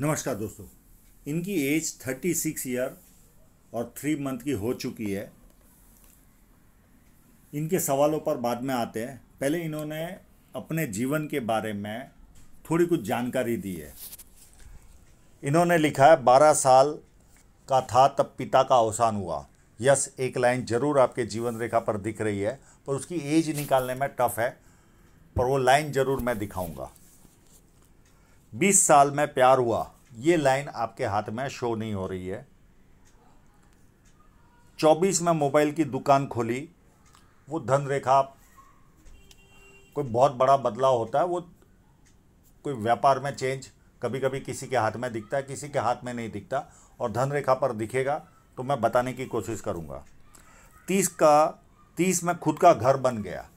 नमस्कार दोस्तों इनकी एज थर्टी सिक्स ईयर और थ्री मंथ की हो चुकी है इनके सवालों पर बाद में आते हैं पहले इन्होंने अपने जीवन के बारे में थोड़ी कुछ जानकारी दी है इन्होंने लिखा है बारह साल का था तब पिता का अवसान हुआ यस एक लाइन ज़रूर आपके जीवन रेखा पर दिख रही है पर उसकी एज निकालने में टफ है पर वो लाइन ज़रूर मैं दिखाऊंगा बीस साल में प्यार हुआ ये लाइन आपके हाथ में शो नहीं हो रही है चौबीस में मोबाइल की दुकान खोली वो धन रेखा कोई बहुत बड़ा बदलाव होता है वो कोई व्यापार में चेंज कभी कभी किसी के हाथ में दिखता है किसी के हाथ में नहीं दिखता और धन रेखा पर दिखेगा तो मैं बताने की कोशिश करूँगा तीस का तीस में खुद का घर बन गया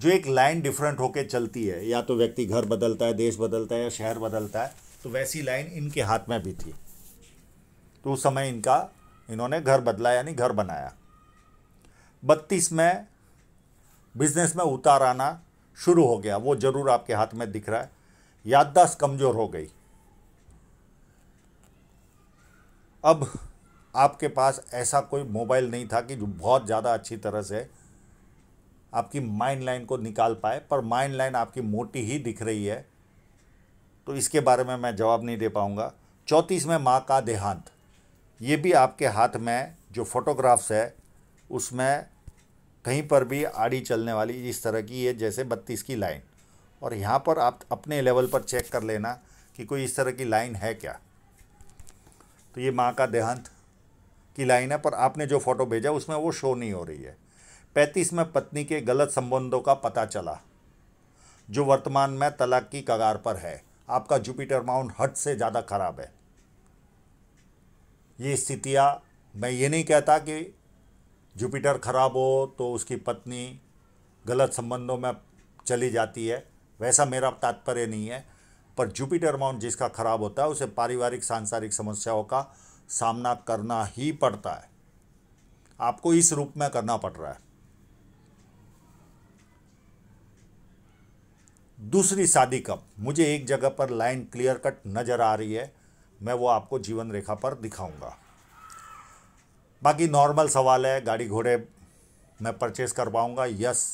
जो एक लाइन डिफरेंट होके चलती है या तो व्यक्ति घर बदलता है देश बदलता है या शहर बदलता है तो वैसी लाइन इनके हाथ में भी थी तो उस समय इनका इन्होंने घर बदला यानी घर बनाया बत्तीस में बिजनेस में उतार आना शुरू हो गया वो जरूर आपके हाथ में दिख रहा है याददाश्त कमज़ोर हो गई अब आपके पास ऐसा कोई मोबाइल नहीं था कि जो बहुत ज़्यादा अच्छी तरह से आपकी माइंड लाइन को निकाल पाए पर माइंड लाइन आपकी मोटी ही दिख रही है तो इसके बारे में मैं जवाब नहीं दे पाऊँगा चौंतीस में माँ का देहांत ये भी आपके हाथ में जो फोटोग्राफ्स है उसमें कहीं पर भी आड़ी चलने वाली इस तरह की है जैसे बत्तीस की लाइन और यहाँ पर आप अपने लेवल पर चेक कर लेना कि कोई इस तरह की लाइन है क्या तो ये माँ का देहांत की लाइन है पर आपने जो फ़ोटो भेजा उसमें वो शो नहीं हो रही है पैंतीस में पत्नी के गलत संबंधों का पता चला जो वर्तमान में तलाक की कगार पर है आपका जुपिटर माउंट हट से ज़्यादा खराब है ये स्थितियाँ मैं ये नहीं कहता कि जुपिटर खराब हो तो उसकी पत्नी गलत संबंधों में चली जाती है वैसा मेरा तात्पर्य नहीं है पर जुपिटर माउंट जिसका खराब होता है उसे पारिवारिक सांसारिक समस्याओं का सामना करना ही पड़ता है आपको इस रूप में करना पड़ रहा है दूसरी शादी कब मुझे एक जगह पर लाइन क्लियर कट नज़र आ रही है मैं वो आपको जीवन रेखा पर दिखाऊंगा बाकी नॉर्मल सवाल है गाड़ी घोड़े मैं परचेस कर पाऊँगा यस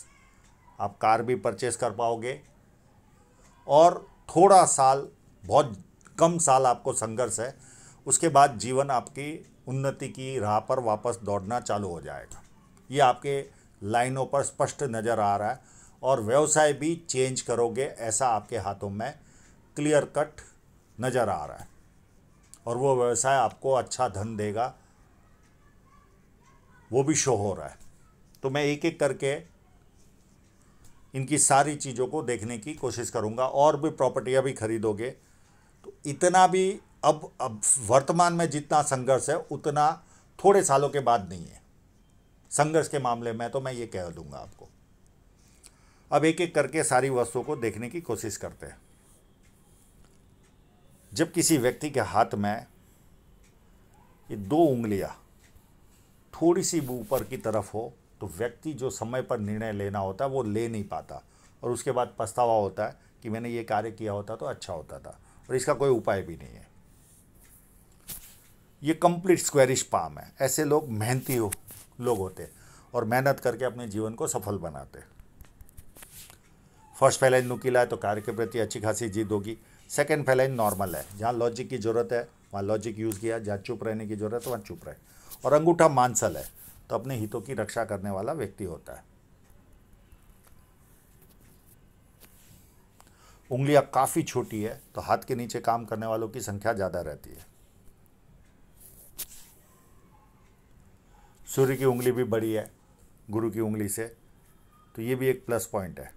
आप कार भी परचेस कर पाओगे और थोड़ा साल बहुत कम साल आपको संघर्ष है उसके बाद जीवन आपकी उन्नति की राह पर वापस दौड़ना चालू हो जाएगा ये आपके लाइनों पर स्पष्ट नज़र आ रहा है और व्यवसाय भी चेंज करोगे ऐसा आपके हाथों में क्लियर कट नज़र आ रहा है और वो व्यवसाय आपको अच्छा धन देगा वो भी शो हो रहा है तो मैं एक एक करके इनकी सारी चीज़ों को देखने की कोशिश करूँगा और भी प्रॉपर्टियाँ भी खरीदोगे तो इतना भी अब अब वर्तमान में जितना संघर्ष है उतना थोड़े सालों के बाद नहीं है संघर्ष के मामले में तो मैं ये कह दूंगा आपको अब एक एक करके सारी वस्तुओं को देखने की कोशिश करते हैं जब किसी व्यक्ति के हाथ में ये दो उंगलियां थोड़ी सी ऊपर की तरफ हो तो व्यक्ति जो समय पर निर्णय लेना होता है वो ले नहीं पाता और उसके बाद पछतावा होता है कि मैंने ये कार्य किया होता तो अच्छा होता था और इसका कोई उपाय भी नहीं है ये कंप्लीट स्क्वेरिश पाम है ऐसे लोग मेहनती हो लोग होते और मेहनत करके अपने जीवन को सफल बनाते फर्स्ट फैलाइन नुकीला है तो कार्य के प्रति अच्छी खासी जीत होगी सेकेंड फैलाइन नॉर्मल है जहाँ लॉजिक की ज़रूरत है वहाँ लॉजिक यूज़ किया जहाँ चुप रहने की ज़रूरत है वहाँ चुप रहे और अंगूठा मानसल है तो अपने हितों की रक्षा करने वाला व्यक्ति होता है उंगलियां काफ़ी छोटी है तो हाथ के नीचे काम करने वालों की संख्या ज़्यादा रहती है सूर्य की उंगली भी बड़ी है गुरु की उंगली से तो ये भी एक प्लस पॉइंट है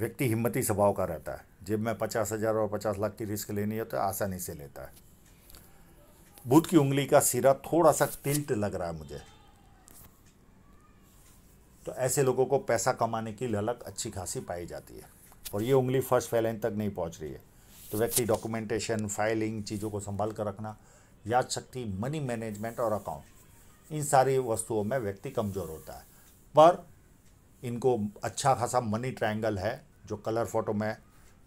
व्यक्ति हिम्मती स्वभाव का रहता है जब मैं पचास हज़ार और पचास लाख की रिस्क लेनी है तो आसानी से लेता है बुध की उंगली का सिरा थोड़ा सा तिल्ट लग रहा है मुझे तो ऐसे लोगों को पैसा कमाने की ललक अच्छी खासी पाई जाती है और ये उंगली फर्स्ट फैलाइन तक नहीं पहुंच रही है तो व्यक्ति डॉक्यूमेंटेशन फाइलिंग चीज़ों को संभाल कर रखना याद शक्ति मनी मैनेजमेंट और अकाउंट इन सारी वस्तुओं में व्यक्ति कमज़ोर होता है पर इनको अच्छा खासा मनी ट्रायंगल है जो कलर फोटो में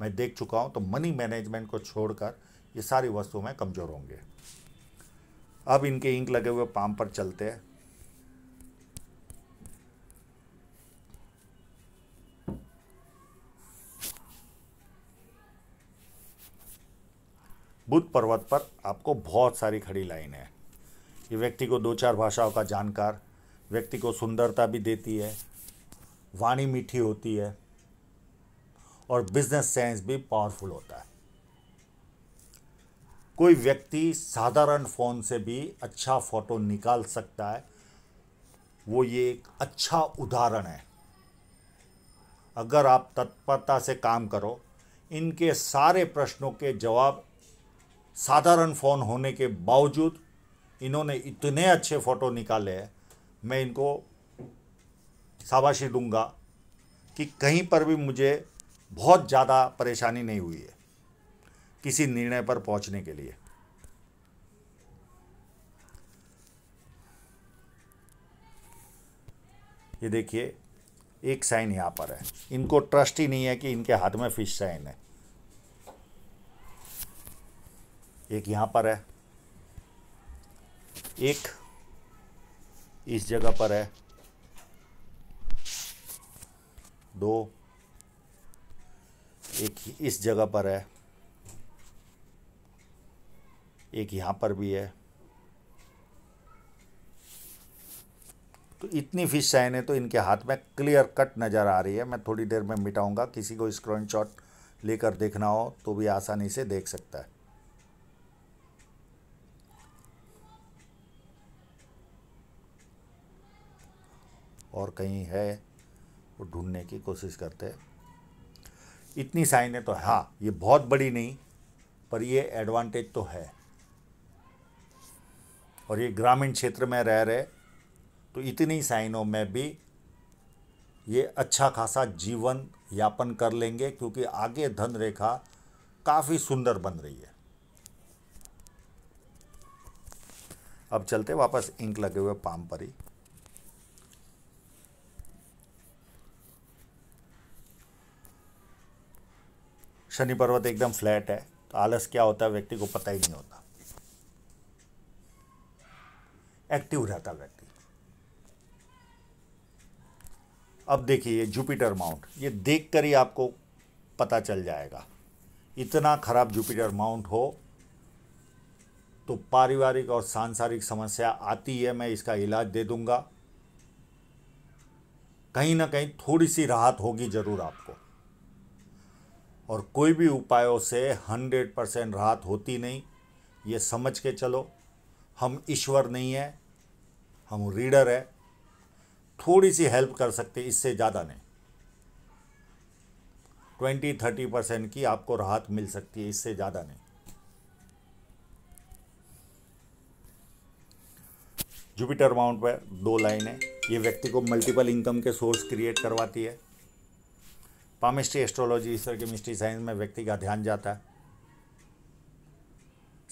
मैं देख चुका हूँ तो मनी मैनेजमेंट को छोड़कर ये सारी वस्तुओं में कमज़ोर होंगे अब इनके इंक लगे हुए पाम पर चलते हैं बुद्ध पर्वत पर आपको बहुत सारी खड़ी लाइन है ये व्यक्ति को दो चार भाषाओं का जानकार व्यक्ति को सुंदरता भी देती है वाणी मीठी होती है और बिजनेस सेंस भी पावरफुल होता है कोई व्यक्ति साधारण फ़ोन से भी अच्छा फ़ोटो निकाल सकता है वो ये एक अच्छा उदाहरण है अगर आप तत्परता से काम करो इनके सारे प्रश्नों के जवाब साधारण फ़ोन होने के बावजूद इन्होंने इतने अच्छे फ़ोटो निकाले हैं मैं इनको शाबाशी दूंगा कि कहीं पर भी मुझे बहुत ज़्यादा परेशानी नहीं हुई है किसी निर्णय पर पहुंचने के लिए ये देखिए एक साइन यहाँ पर है इनको ट्रस्ट ही नहीं है कि इनके हाथ में फिश साइन है एक यहाँ पर है एक इस जगह पर है दो एक इस जगह पर है एक यहाँ पर भी है तो इतनी फिश साइन है तो इनके हाथ में क्लियर कट नज़र आ रही है मैं थोड़ी देर में मिटाऊंगा किसी को स्क्रीनशॉट लेकर देखना हो तो भी आसानी से देख सकता है और कहीं है वो ढूंढने की कोशिश करते हैं इतनी है तो हाँ ये बहुत बड़ी नहीं पर ये एडवांटेज तो है और ये ग्रामीण क्षेत्र में रह रहे तो इतनी साइनों में भी ये अच्छा खासा जीवन यापन कर लेंगे क्योंकि आगे धन रेखा काफ़ी सुंदर बन रही है अब चलते वापस इंक लगे हुए पाम पर ही शनि पर्वत एकदम फ्लैट है तो आलस क्या होता है व्यक्ति को पता ही नहीं होता एक्टिव रहता व्यक्ति अब देखिए जुपिटर माउंट ये देख कर ही आपको पता चल जाएगा इतना खराब जुपिटर माउंट हो तो पारिवारिक और सांसारिक समस्या आती है मैं इसका इलाज दे दूंगा कहीं ना कहीं थोड़ी सी राहत होगी ज़रूर आपको और कोई भी उपायों से हंड्रेड परसेंट राहत होती नहीं ये समझ के चलो हम ईश्वर नहीं है हम रीडर है थोड़ी सी हेल्प कर सकते इससे ज़्यादा नहीं ट्वेंटी थर्टी परसेंट की आपको राहत मिल सकती है इससे ज़्यादा नहीं जुपिटर माउंट पर दो लाइन है ये व्यक्ति को मल्टीपल इनकम के सोर्स क्रिएट करवाती है पामिस्ट्री एस्ट्रोलॉजी ईश्वर की मिस्ट्री साइंस में व्यक्ति का ध्यान जाता है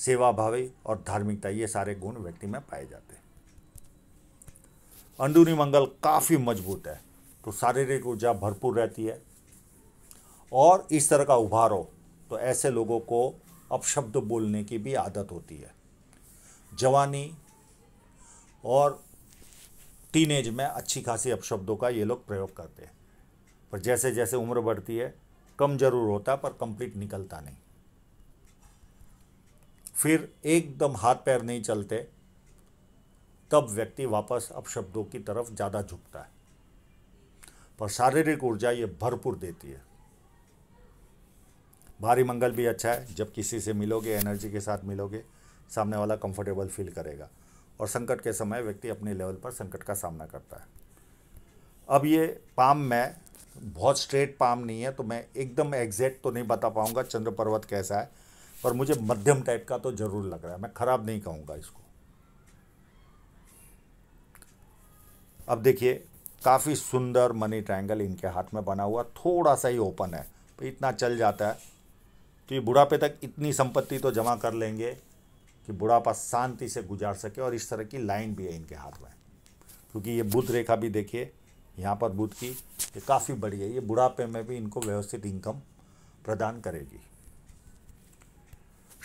सेवा भावी और धार्मिकता ये सारे गुण व्यक्ति में पाए जाते हैं अंदरूनी मंगल काफ़ी मजबूत है तो शारीरिक ऊर्जा भरपूर रहती है और इस तरह का उभार हो तो ऐसे लोगों को अपशब्द बोलने की भी आदत होती है जवानी और टीनेज में अच्छी खासी अपशब्दों का ये लोग प्रयोग करते हैं पर जैसे जैसे उम्र बढ़ती है कम जरूर होता पर कंप्लीट निकलता नहीं फिर एकदम हाथ पैर नहीं चलते तब व्यक्ति वापस अपशब्दों की तरफ ज़्यादा झुकता है पर शारीरिक ऊर्जा ये भरपूर देती है भारी मंगल भी अच्छा है जब किसी से मिलोगे एनर्जी के साथ मिलोगे सामने वाला कंफर्टेबल फील करेगा और संकट के समय व्यक्ति अपने लेवल पर संकट का सामना करता है अब ये पाम में बहुत स्ट्रेट पाम नहीं है तो मैं एकदम एग्जैक्ट तो नहीं बता पाऊंगा चंद्र पर्वत कैसा है पर मुझे मध्यम टाइप का तो ज़रूर लग रहा है मैं ख़राब नहीं कहूंगा इसको अब देखिए काफ़ी सुंदर मनी ट्रायंगल इनके हाथ में बना हुआ थोड़ा सा ही ओपन है तो इतना चल जाता है तो ये बुढ़ापे तक इतनी संपत्ति तो जमा कर लेंगे कि बुढ़ापा शांति से गुजार सके और इस तरह की लाइन भी है इनके हाथ में क्योंकि ये बुद्ध रेखा भी देखिए यहाँ पर बुध की ये काफ़ी बड़ी है ये बुढ़ापे में भी इनको व्यवस्थित इनकम प्रदान करेगी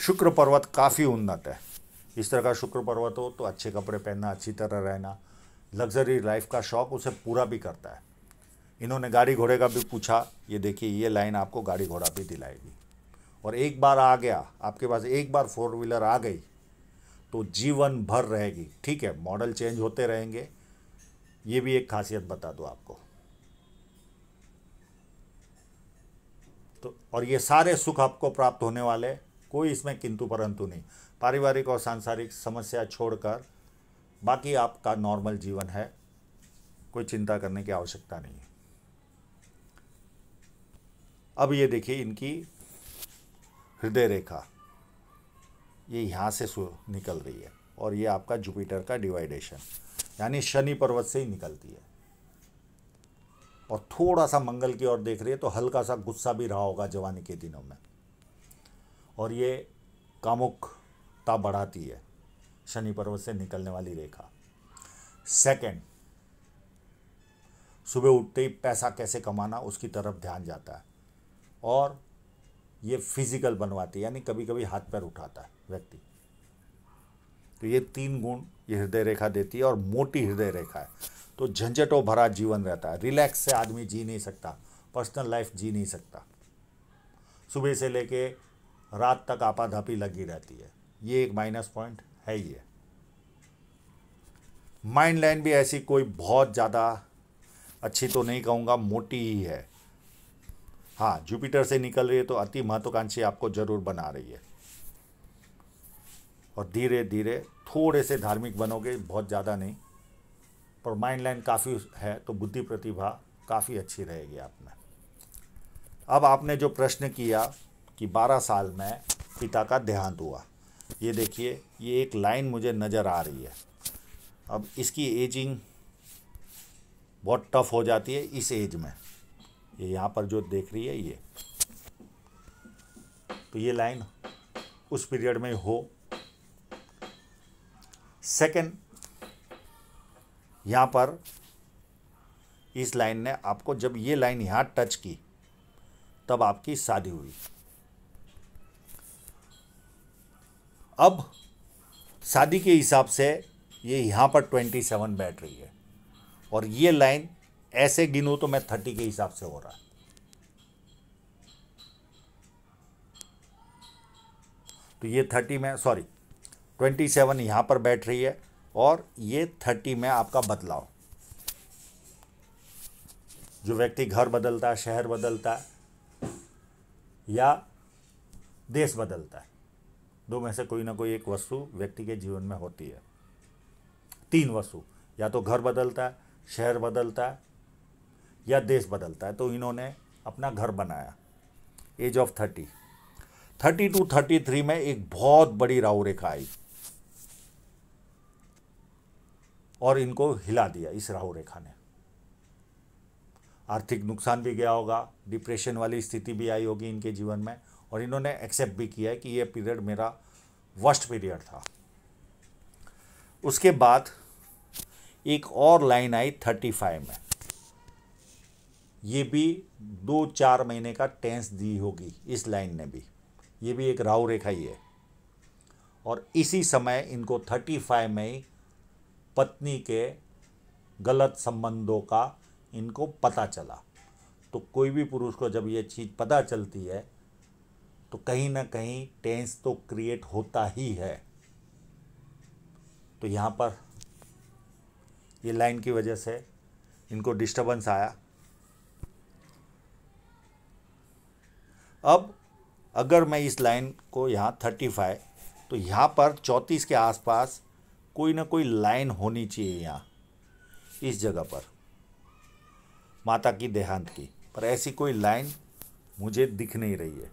शुक्र पर्वत काफ़ी उन्नत है इस तरह का शुक्र पर्वत हो तो अच्छे कपड़े पहनना अच्छी तरह रहना लग्जरी लाइफ का शौक उसे पूरा भी करता है इन्होंने गाड़ी घोड़े का भी पूछा ये देखिए ये लाइन आपको गाड़ी घोड़ा भी दिलाएगी और एक बार आ गया आपके पास एक बार फोर व्हीलर आ गई तो जीवन भर रहेगी ठीक है मॉडल चेंज होते रहेंगे ये भी एक खासियत बता दो आपको तो और ये सारे सुख आपको प्राप्त होने वाले कोई इसमें किंतु परंतु नहीं पारिवारिक और सांसारिक समस्या छोड़कर बाकी आपका नॉर्मल जीवन है कोई चिंता करने की आवश्यकता नहीं है अब ये देखिए इनकी हृदय रेखा ये यहाँ से निकल रही है और ये आपका जुपिटर का डिवाइडेशन यानी शनि पर्वत से ही निकलती है और थोड़ा सा मंगल की ओर देख रही है तो हल्का सा गुस्सा भी रहा होगा जवानी के दिनों में और ये कामुकता बढ़ाती है शनि पर्वत से निकलने वाली रेखा सेकंड सुबह उठते ही पैसा कैसे कमाना उसकी तरफ ध्यान जाता है और ये फिजिकल बनवाती है यानी कभी कभी हाथ पैर उठाता है व्यक्ति तो ये तीन गुण ये हृदय रेखा देती है और मोटी हृदय रेखा है तो झंझटों भरा जीवन रहता है रिलैक्स से आदमी जी नहीं सकता पर्सनल लाइफ जी नहीं सकता सुबह से लेके रात तक आपाधापी लगी रहती है ये एक माइनस पॉइंट है ही है माइंड लाइन भी ऐसी कोई बहुत ज़्यादा अच्छी तो नहीं कहूँगा मोटी ही है हाँ जुपिटर से निकल रही है तो अति महत्वाकांक्षी आपको जरूर बना रही है और धीरे धीरे थोड़े से धार्मिक बनोगे बहुत ज़्यादा नहीं पर माइंड लाइन काफ़ी है तो बुद्धि प्रतिभा काफ़ी अच्छी रहेगी आप में अब आपने जो प्रश्न किया कि 12 साल में पिता का देहांत हुआ ये देखिए ये एक लाइन मुझे नज़र आ रही है अब इसकी एजिंग बहुत टफ हो जाती है इस एज में ये यहाँ पर जो देख रही है ये तो ये लाइन उस पीरियड में हो सेकंड यहाँ पर इस लाइन ने आपको जब ये लाइन यहाँ टच की तब आपकी शादी हुई अब शादी के हिसाब से ये यहाँ पर ट्वेंटी सेवन बैठ रही है और ये लाइन ऐसे गिनूँ तो मैं थर्टी के हिसाब से हो रहा है तो ये थर्टी में सॉरी ट्वेंटी सेवन यहाँ पर बैठ रही है और ये थर्टी में आपका बदलाव जो व्यक्ति घर बदलता है शहर बदलता है या देश बदलता है दो में से कोई ना कोई एक वस्तु व्यक्ति के जीवन में होती है तीन वस्तु या तो घर बदलता है शहर बदलता है या देश बदलता है तो इन्होंने अपना घर बनाया age of thirty thirty two thirty three में एक बहुत बड़ी राव रेखा आई और इनको हिला दिया इस राहु रेखा ने आर्थिक नुकसान भी गया होगा डिप्रेशन वाली स्थिति भी आई होगी इनके जीवन में और इन्होंने एक्सेप्ट भी किया है कि यह पीरियड मेरा वर्स्ट पीरियड था उसके बाद एक और लाइन आई थर्टी फाइव में ये भी दो चार महीने का टेंस दी होगी इस लाइन ने भी ये भी एक राहु रेखा ही है और इसी समय इनको थर्टी फाइव में ही पत्नी के गलत संबंधों का इनको पता चला तो कोई भी पुरुष को जब ये चीज़ पता चलती है तो कहीं ना कहीं टेंस तो क्रिएट होता ही है तो यहाँ पर ये लाइन की वजह से इनको डिस्टर्बेंस आया अब अगर मैं इस लाइन को यहाँ थर्टी फाइव तो यहाँ पर चौंतीस के आसपास कोई ना कोई लाइन होनी चाहिए यहाँ इस जगह पर माता की देहांत की पर ऐसी कोई लाइन मुझे दिख नहीं रही है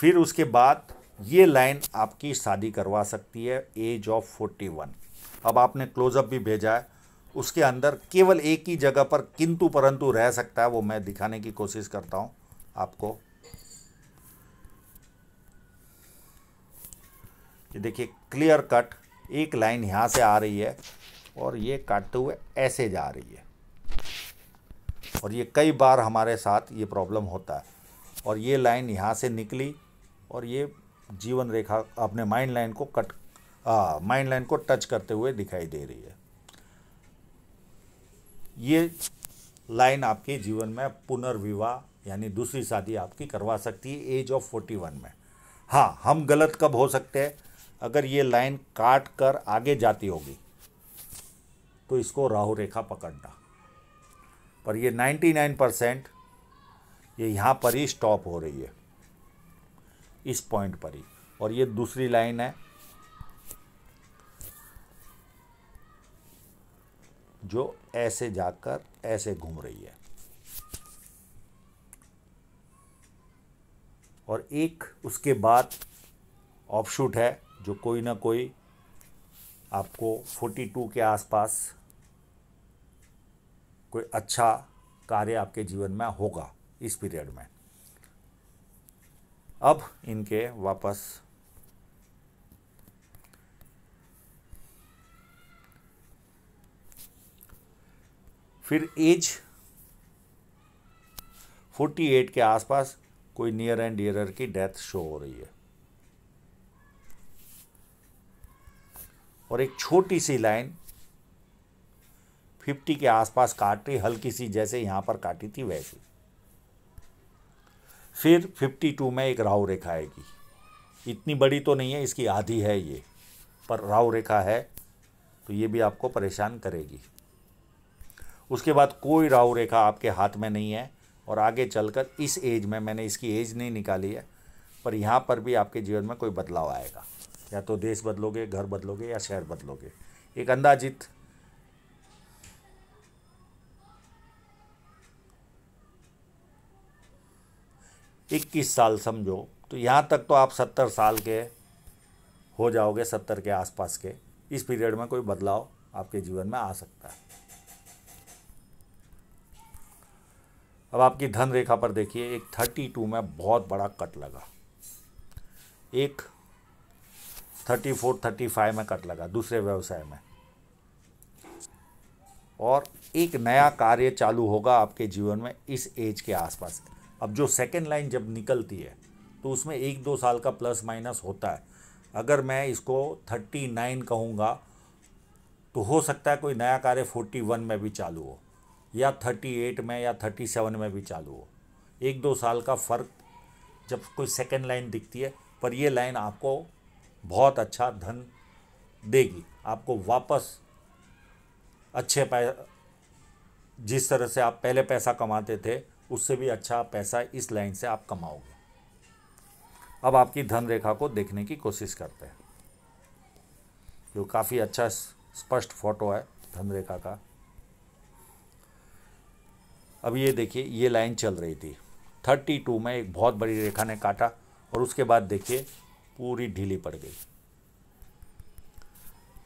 फिर उसके बाद ये लाइन आपकी शादी करवा सकती है एज ऑफ फोर्टी वन अब आपने क्लोजअप भी भेजा है उसके अंदर केवल एक ही जगह पर किंतु परंतु रह सकता है वो मैं दिखाने की कोशिश करता हूँ आपको ये देखिए क्लियर कट एक लाइन यहाँ से आ रही है और ये काटते हुए ऐसे जा रही है और ये कई बार हमारे साथ ये प्रॉब्लम होता है और ये लाइन यहाँ से निकली और ये जीवन रेखा अपने माइंड लाइन को कट माइंड लाइन को टच करते हुए दिखाई दे रही है ये लाइन आपके जीवन में पुनर्विवाह यानी दूसरी शादी आपकी करवा सकती है एज ऑफ फोर्टी वन में हाँ हम गलत कब हो सकते हैं अगर ये लाइन काट कर आगे जाती होगी तो इसको राहु रेखा पकड़ना पर ये 99 परसेंट ये यहाँ पर ही स्टॉप हो रही है इस पॉइंट पर ही और ये दूसरी लाइन है जो ऐसे जाकर ऐसे घूम रही है और एक उसके बाद ऑफशूट शूट है जो कोई ना कोई आपको 42 के आसपास कोई अच्छा कार्य आपके जीवन में होगा इस पीरियड में अब इनके वापस फिर एज 48 के आसपास कोई नियर एंड डियर की डेथ शो हो रही है और एक छोटी सी लाइन फिफ्टी के आसपास काट रही हल्की सी जैसे यहां पर काटी थी वैसी फिर फिफ्टी टू में एक राव रेखा आएगी इतनी बड़ी तो नहीं है इसकी आधी है ये पर राव रेखा है तो ये भी आपको परेशान करेगी उसके बाद कोई राव रेखा आपके हाथ में नहीं है और आगे चलकर इस एज में मैंने इसकी एज नहीं निकाली है पर यहाँ पर भी आपके जीवन में कोई बदलाव आएगा या तो देश बदलोगे घर बदलोगे या शहर बदलोगे एक अंदाजित इक्कीस साल समझो तो यहाँ तक तो आप सत्तर साल के हो जाओगे सत्तर के आसपास के इस पीरियड में कोई बदलाव आपके जीवन में आ सकता है अब आपकी धन रेखा पर देखिए एक थर्टी टू में बहुत बड़ा कट लगा एक थर्टी फोर थर्टी फाइव में कट लगा दूसरे व्यवसाय में और एक नया कार्य चालू होगा आपके जीवन में इस एज के आसपास अब जो सेकेंड लाइन जब निकलती है तो उसमें एक दो साल का प्लस माइनस होता है अगर मैं इसको थर्टी नाइन कहूँगा तो हो सकता है कोई नया कार्य फोर्टी वन में भी चालू हो या थर्टी एट में या थर्टी सेवन में भी चालू हो एक दो साल का फ़र्क जब कोई सेकेंड लाइन दिखती है पर यह लाइन आपको बहुत अच्छा धन देगी आपको वापस अच्छे पै जिस तरह से आप पहले पैसा कमाते थे उससे भी अच्छा पैसा इस लाइन से आप कमाओगे अब आपकी धन रेखा को देखने की कोशिश करते हैं जो काफ़ी अच्छा स्पष्ट फोटो है धन रेखा का अब ये देखिए ये लाइन चल रही थी थर्टी टू में एक बहुत बड़ी रेखा ने काटा और उसके बाद देखिए पूरी ढीली पड़ गई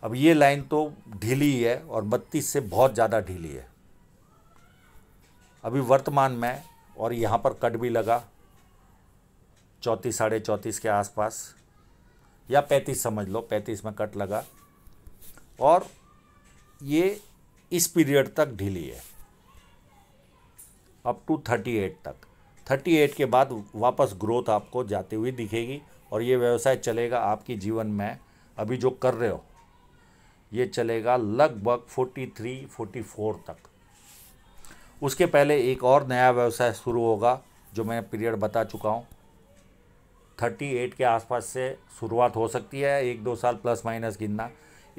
अब ये लाइन तो ढीली है और बत्तीस से बहुत ज़्यादा ढीली है अभी वर्तमान में और यहाँ पर कट भी लगा चौंतीस साढ़े चौंतीस के आसपास या पैंतीस समझ लो पैंतीस में कट लगा और ये इस पीरियड तक ढीली है अप टू थर्टी एट तक थर्टी एट के बाद वापस ग्रोथ आपको जाती हुई दिखेगी और ये व्यवसाय चलेगा आपके जीवन में अभी जो कर रहे हो ये चलेगा लगभग 43, 44 तक उसके पहले एक और नया व्यवसाय शुरू होगा जो मैं पीरियड बता चुका हूँ 38 के आसपास से शुरुआत हो सकती है एक दो साल प्लस माइनस गिनना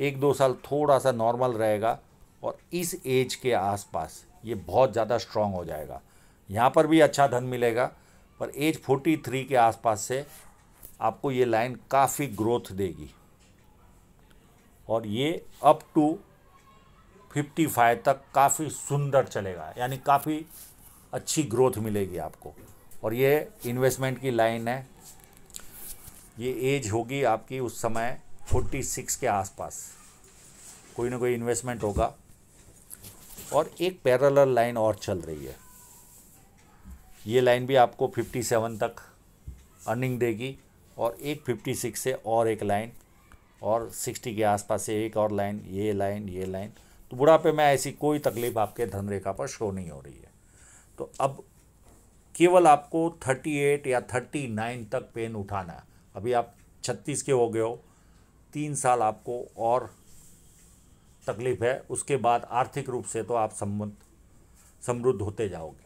एक दो साल थोड़ा सा नॉर्मल रहेगा और इस एज के आसपास ये बहुत ज़्यादा स्ट्रांग हो जाएगा यहाँ पर भी अच्छा धन मिलेगा पर एज 43 के आसपास से आपको ये लाइन काफ़ी ग्रोथ देगी और ये अप टू 55 तक काफ़ी सुंदर चलेगा यानी काफ़ी अच्छी ग्रोथ मिलेगी आपको और ये इन्वेस्टमेंट की लाइन है ये एज होगी आपकी उस समय 46 के आसपास कोई ना कोई इन्वेस्टमेंट होगा और एक पैरेलल लाइन और चल रही है ये लाइन भी आपको 57 तक अर्निंग देगी और एक फिफ्टी सिक्स से और एक लाइन और सिक्सटी के आसपास से एक और लाइन ये लाइन ये लाइन तो बुढ़ापे में ऐसी कोई तकलीफ आपके धन रेखा पर शो नहीं हो रही है तो अब केवल आपको थर्टी एट या थर्टी नाइन तक पेन उठाना अभी आप छत्तीस के हो गए हो तीन साल आपको और तकलीफ है उसके बाद आर्थिक रूप से तो आप समृद्ध होते जाओगे